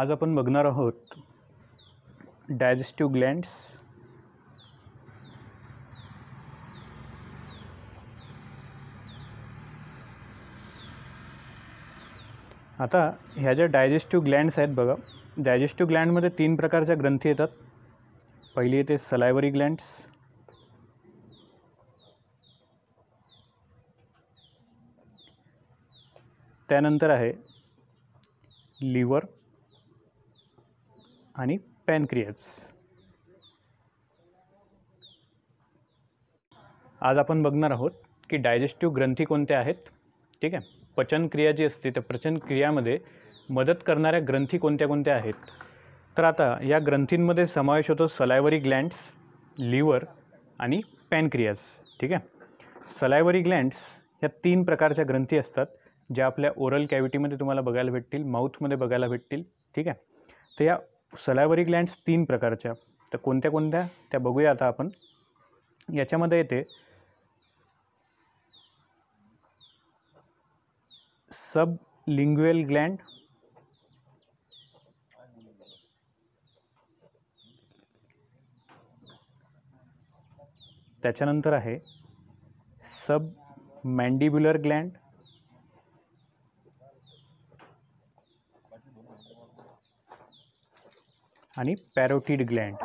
आज आपण बघणार आहोत डायजेस्टिव्ह ग्लँड्स आता ह्या ज्या डायजेस्टिव्ह ग्लँड्स आहेत बघा डायजेस्टिव्ह ग्लँडमध्ये तीन प्रकारच्या ग्रंथी येतात पहिली येते सलायवरी ग्लँड्स त्यानंतर आहे लिव्हर आणि पॅनक्रियाज आज आपण बघणार आहोत की डायजेस्टिव्ह ग्रंथी कोणत्या आहेत ठीक आहे पचनक्रिया जी असते त्या पचनक्रियामध्ये मदत करणाऱ्या ग्रंथी कोणत्या कोणत्या आहेत तर आता या ग्रंथींमध्ये समावेश होतो सलायवरी ग्लँड्स लिव्हर आणि पॅनक्रियाज ठीक आहे सलायवरी ग्लँड्स ह्या तीन प्रकारच्या ग्रंथी असतात ज्या आपल्या ओरल कॅव्हिटीमध्ये तुम्हाला बघायला भेटतील माउथमध्ये बघायला भेटतील ठीक आहे तर या सलायवरी ग्लँड्स तीन प्रकारच्या तर कोणत्या कोणत्या त्या बघूया आता आपण याच्यामध्ये येते सब लिंग्युएल ग्लँड त्याच्यानंतर आहे सब मँडिब्युलर ग्लँड आणि पॅरोटीड ग्लँड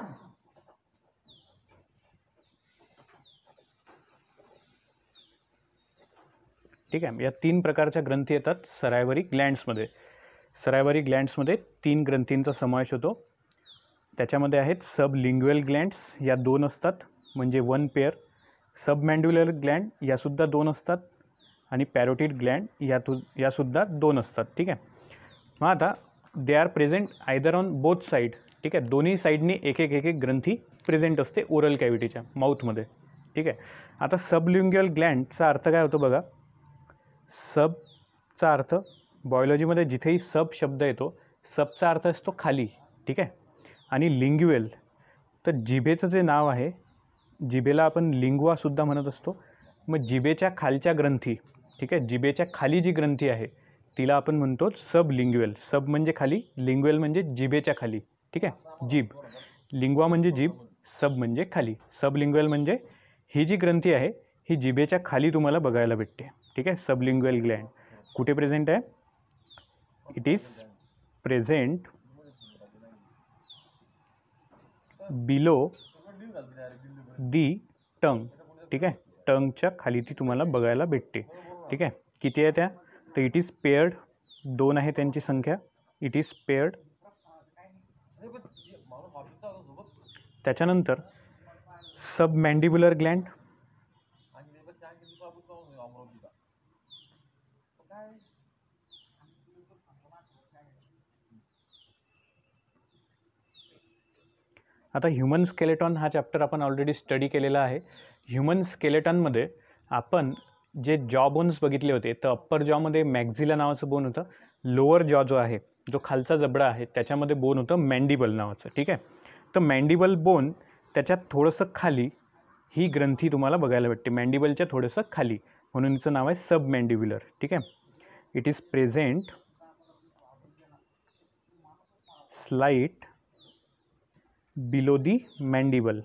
ठीक आहे या तीन प्रकारच्या ग्रंथी येतात सरायवरी ग्लँड्समध्ये सरायवरी ग्लँड्समध्ये तीन ग्रंथींचा समावेश होतो त्याच्यामध्ये आहेत सब लिंग्वेल ग्लँड्स या दोन असतात म्हणजे वन पेअर मँड्युलर ग्लँड यासुद्धा दोन असतात आणि पॅरोटीड ग्लँड तु यासुद्धा दोन असतात ठीक आहे मग आता they are present either on both side ठीक आहे दोन्ही साईडनी एक एक एक एक ग्रंथी प्रेझेंट असते ओरल कॅव्हिटीच्या माउथमध्ये ठीक आहे आता लिंग्युअल ग्लँडचा अर्थ काय होतो बघा सबचा अर्थ बॉयोलॉजीमध्ये जिथेही सब शब्द येतो सबचा अर्थ असतो खाली ठीक आहे आणि लिंग्युएल तर जिभेचं जे नाव आहे जिभेला आपण लिंगुआसुद्धा म्हणत असतो मग जिभेच्या खालच्या ग्रंथी ठीक आहे जिभेच्या खाली जी ग्रंथी आहे तिला आपण म्हणतो सब लिंग्युएल सब म्हणजे खाली लिंग्युएल म्हणजे जिभेच्या खाली ठीक आहे जीभ लिंग्वा म्हणजे जीभ सब म्हणजे खाली सबलिंग्वल म्हणजे ही जी ग्रंथी आहे ही जिभेच्या खाली तुम्हाला बघायला भेटते ठीक आहे सबलिंग्वल ग्लँड कुठे प्रेझेंट आहे it is present below the tongue ठीक आहे टंगच्या खाली ती तुम्हाला बघायला भेटते ठीक आहे किती आहे त्या तर इट इज पेअर्ड दोन आहे त्यांची संख्या इट इज पेअर्ड त्याच्यानंतर मँडिब्युलर ग्लँड आता ह्युमन स्केलेटॉन हा चॅप्टर आपण ऑलरेडी स्टडी केलेला आहे ह्युमन स्केलेटॉनमध्ये आपण जे जॉ बोन्स बघितले होते तर अप्पर जॉमध्ये मॅक्झिला नावाचं बोन होतं लोअर जॉ जो आहे जो खालचा जबडा आहे त्याच्यामध्ये बोन होतं मँडिबल नावाचं ठीक आहे तर मँडिबल बोन त्याच्यात थोडंसं खाली ही ग्रंथी तुम्हाला बघायला भेटते मँडिबलच्या थोडंसं खाली म्हणून तिचं नाव आहे सब मँडिब्युलर ठीक आहे it is present slight below the mandible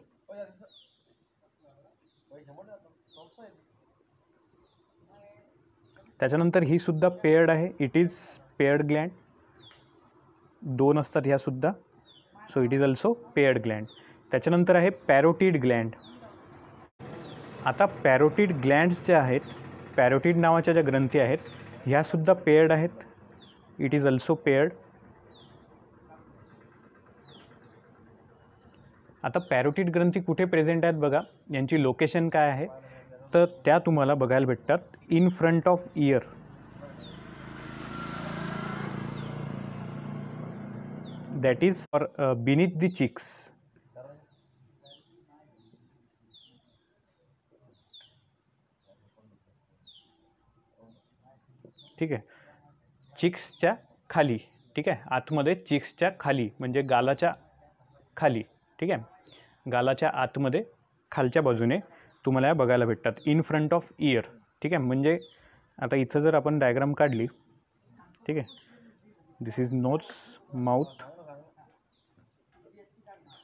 त्याच्यानंतर ही सुद्धा पेयर्ड आहे इट इज पेअर्ड ग्लँड दोन असतात ह्यासुद्धा so it is also paired gland त्याच्यानंतर आहे पॅरोटीड ग्लँड आता पॅरोटीड ग्लँड्स ज्या आहेत पॅरोटीड नावाच्या ज्या ग्रंथी आहेत ह्यासुद्धा पेअर्ड आहेत इट इज अल्सो पेअर्ड आता पॅरोटीड ग्रंथी कुठे प्रेझेंट आहेत बघा यांची लोकेशन काय आहे तर त्या तुम्हाला बघायला भेटतात in front of ear that is for uh, beneath the cheeks ठीक आहे चिक्सच्या खाली ठीक आहे आतमध्ये चिक्सच्या खाली म्हणजे गालाच्या खाली ठीक आहे गालाच्या आतमध्ये खालच्या बाजूने तुम्हाला या बघायला भेटतात इन फ्रंट ऑफ इयर ठीक आहे म्हणजे आता इथं जर आपण डायग्राम काढली ठीक आहे this is notes mouth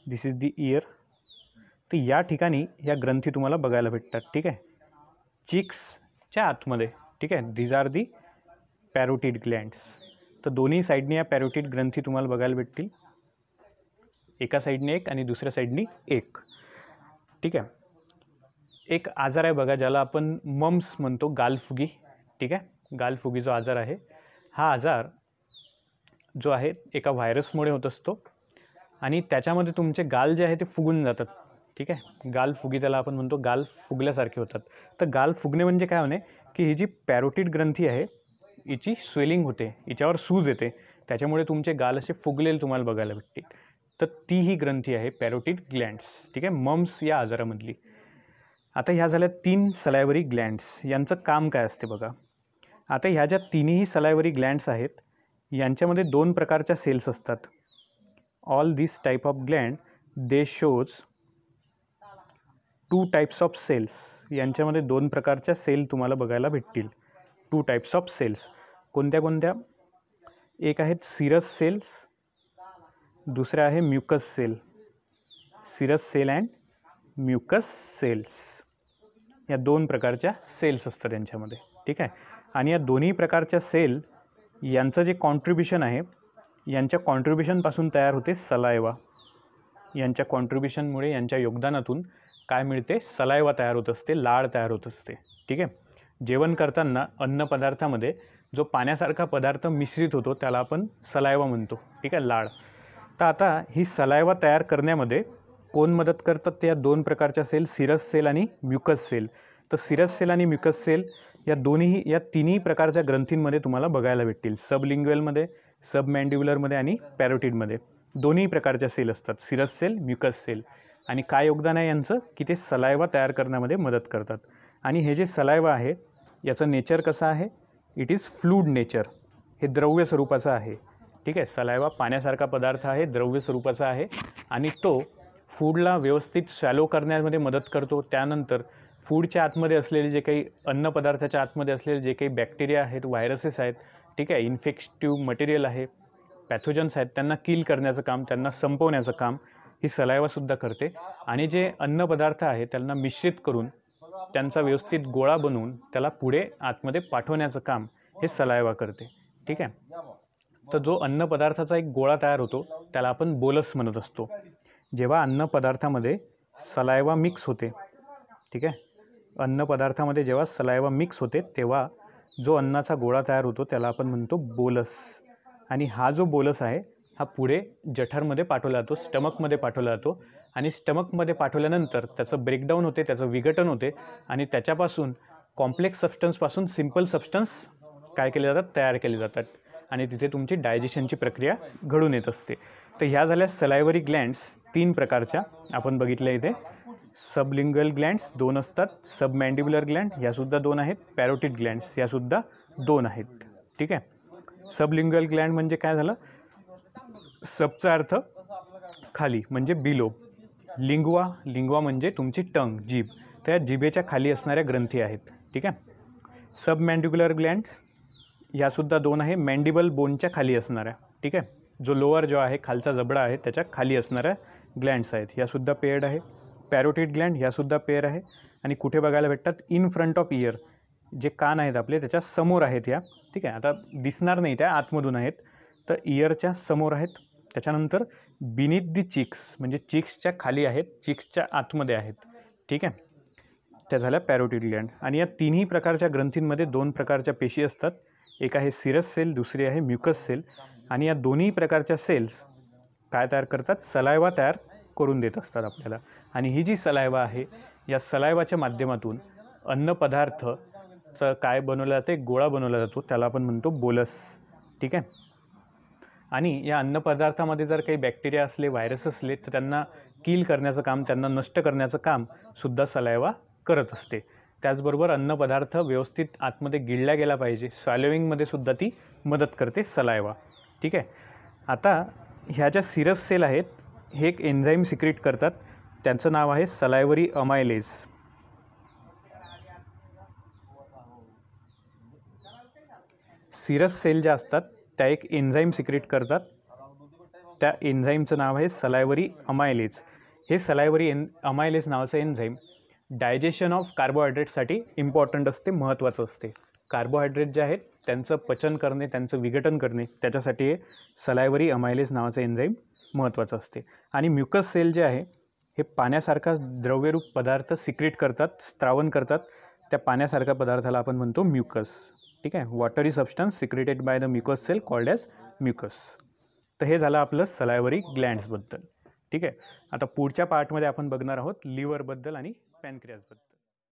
this is the ear तर या ठिकाणी या ग्रंथी तुम्हाला बघायला भेटतात ठीक आहे चिक्सच्या आतमध्ये ठीक आहे these are the parotid glands तर दोन्ही साईडने या पॅरोटिड ग्रंथी तुम्हाला बघायला भेटतील एका साईडने एक आणि दुसऱ्या साईडनी एक ठीक आहे एक आजार आहे बघा ज्याला आपण मम्स म्हणतो गालफुगी ठीक आहे गालफुगी जो आजार आहे हा आजार जो आहे एका व्हायरसमुळे होत असतो आणि त्याच्यामध्ये तुमचे गाल जे आहे ते फुगून जातात ठीक आहे गाल फुगी त्याला आपण म्हणतो गाल फुगल्यासारखे होतात तर गाल फुगणे म्हणजे काय होणे की ही जी पॅरोटिड ग्रंथी आहे हिची स्वेलिंग होते हिच्यावर सूज येते त्याच्यामुळे तुमचे गाल असे फुगलेले तुम्हाला बघायला भेटतील तर ती ही ग्रंथी आहे पॅरोटिड ग्लँड्स ठीक आहे मम्स या आजारामधली आता ह्या झाल्या तीन सलायवरी ग्लँड्स यांचं काम काय असते बघा आता ह्या ज्या तिन्ही सलायवरी ग्लँड्स आहेत यांच्यामध्ये दोन प्रकारच्या सेल्स असतात all this type of gland they shows two types of cells यांच्यामध्ये दोन प्रकारच्या सेल तुम्हाला बघायला भेटतील टू टाईप्स ऑफ सेल्स कोणत्या कोणत्या एक आहेत सिरस सेल्स दुसऱ्या आहे mucus cell serous cell and mucus cells या दोन प्रकारच्या सेल्स असतात यांच्यामध्ये ठीक आहे आणि या दोन्ही प्रकारच्या सेल यांचं जे कॉन्ट्रीब्युशन आहे यांच्या कॉन्ट्रिब्युशनपासून तयार होते सलायवा यांच्या कॉन्ट्रिब्युशनमुळे यांच्या योगदानातून काय मिळते सलायवा तयार होत असते लाळ तयार होत असते ठीक आहे जेवण करताना अन्नपदार्थामध्ये जो पाण्यासारखा पदार्थ मिश्रित होतो त्याला आपण सलायवा म्हणतो ठीक आहे लाळ तर आता ही सलायवा तयार करण्यामध्ये कोण मदत करतात त्या दोन प्रकारच्या सेल सिरस सेल आणि म्युकस सेल तर सिरस सेल आणि म्युकस सेल या दोन्ही या तिन्ही प्रकारच्या ग्रंथींमध्ये तुम्हाला बघायला भेटतील सब मँड्युलरमध्ये आणि पॅरोटिडमध्ये दोन्ही प्रकारच्या सेल असतात सिरस सेल म्युकस सेल आणि काय योगदान आहे यांचं की ते सलायवा तयार करण्यामध्ये मदत करतात आणि हे जे सलायवा आहे याचं नेचर कसं आहे इट इज फ्लूड नेचर हे द्रव्य स्वरूपाचं आहे ठीक आहे सलायवा पाण्यासारखा पदार्थ आहे द्रव्य स्वरूपाचा आहे आणि तो फूडला व्यवस्थित शॅलो करण्यामध्ये मदत करतो त्यानंतर फूडच्या आतमध्ये असलेले जे काही अन्नपदार्थाच्या आतमध्ये असलेले जे काही बॅक्टेरिया आहेत व्हायरसेस आहेत ठीक आहे इन्फेक्टिव्ह मटेरियल आहे पॅथोजन्स आहेत त्यांना किल करण्याचं काम त्यांना संपवण्याचं काम ही सलायवासुद्धा करते आणि जे अन्नपदार्थ आहे त्यांना मिश्रित करून त्यांचा व्यवस्थित गोळा बनवून त्याला पुढे आतमध्ये पाठवण्याचं काम हे सलायवा करते ठीक आहे तर जो अन्नपदार्थाचा एक गोळा तयार होतो त्याला आपण बोलस म्हणत असतो जेव्हा अन्नपदार्थामध्ये सलायवा मिक्स होते ठीक आहे अन्नपदार्थामध्ये जेव्हा सलायवा मिक्स होते तेव्हा जो अन्नाचा गोळा तयार होतो त्याला आपण म्हणतो बोलस आणि हा जो बोलस आहे हा पुढे जठरमध्ये पाठवला जातो स्टमकमध्ये पाठवला जातो आणि स्टमकमध्ये पाठवल्यानंतर त्याचं ब्रेकडाऊन होते त्याचं विघटन होते आणि त्याच्यापासून कॉम्प्लेक्स सबस्टन्सपासून सिम्पल सबस्टन्स काय केले जातात तयार केले जातात आणि तिथे तुमची डायजेशनची प्रक्रिया घडून येत असते तर ह्या झाल्या सलायवरी ग्लँड्स तीन प्रकारच्या आपण बघितल्या इथे सबलिंगल ग्लँड्स दोन असतात सबमँडिब्युलर ग्लँड ह्यासुद्धा दोन आहेत पॅरोटिड ग्लँड्स ह्यासुद्धा दोन आहेत ठीक आहे सबलिंगल ग्लँड म्हणजे काय झालं सबचा अर्थ खाली म्हणजे बिलो लिंगवा लिंगवा म्हणजे तुमची टंग जीभ त्या जिभेच्या खाली असणाऱ्या ग्रंथी आहेत ठीक आहे सबमँडिक्युलर ग्लँड्स यासुद्धा दोन आहे मँडिबल बोनच्या खाली असणाऱ्या ठीक आहे जो लोअर जो आहे खालचा जबडा आहे त्याच्या खाली असणाऱ्या ग्लँड्स आहेत ह्यासुद्धा पेड आहे पॅरोटिड ग्लँड ह्यासुद्धा पेअर आहे आणि कुठे बघायला भेटतात इन फ्रंट ऑफ इयर जे कान आहेत आपले त्याच्या समोर आहेत या ठीक आहे आता दिसणार नाही त्या आतमधून आहेत तर इयरच्या समोर आहेत त्याच्यानंतर बिनित दी चिक्स म्हणजे चिक्सच्या खाली आहेत चिक्सच्या आतमध्ये आहेत ठीक आहे त्या झाल्या पॅरोटिड ग्लँड आणि या तिन्ही प्रकारच्या ग्रंथींमध्ये दोन प्रकारच्या पेशी असतात एक आहे सिरस सेल दुसरी आहे म्युकस सेल आणि या दोन्ही प्रकारच्या सेल्स काय तयार करतात सलायवा तयार करून देत असतात आपल्याला आणि ही जी सलायवा आहे या सलायवाच्या माध्यमातून अन्नपदार्थचं काय बनवलं जाते गोळा बनवला जातो त्याला आपण म्हणतो बोलस ठीक आहे आणि या अन्नपदार्थामध्ये जर काही बॅक्टेरिया असले व्हायरस असले तर त्यांना किल करण्याचं काम त्यांना नष्ट करण्याचं काम सुद्धा सलायवा करत असते त्याचबरोबर अन्नपदार्थ व्यवस्थित आतमध्ये गिळला गेला पाहिजे सॉलोविंगमध्ये सुद्धा ती मदत करते सलायवा ठीक आहे आता ह्या ज्या सिरस सेल आहेत हे एक एन्झाईम सिक्रेट करतात त्यांचं नाव आहे सलायवरी अमायलेज सिरस सेल ज्या असतात त्या एक एन्झाईम सिक्रेट करतात त्या एन्झाईमचं नाव आहे सलायवरी अमायलेज हे सलायवरी एन अमायलेज नावाचं एन्झाईम डायजेशन ऑफ कार्बोहायड्रेटसाठी इम्पॉर्टंट असते महत्त्वाचं असते कार्बोहायड्रेट जे आहेत त्यांचं पचन करणे त्यांचं विघटन करणे त्याच्यासाठी हे सलायवरी अमायलेज नावाचं एन्झाईम महत्त्वाचं असते आणि म्युकस सेल जे आहे हे पाण्यासारखा द्रव्यरूप पदार्थ सिक्रेट करतात स्त्रावण करतात त्या पाण्यासारख्या पदार्थाला आपण म्हणतो म्युकस ठीक आहे watery substance secreted by the mucus cell called as mucus तर हे झालं आपलं सलायवरी ग्लँड्सबद्दल ठीक आहे आता पुढच्या पार्टमध्ये आपण बघणार आहोत लिव्हरबद्दल आणि पॅनक्रियाजबद्दल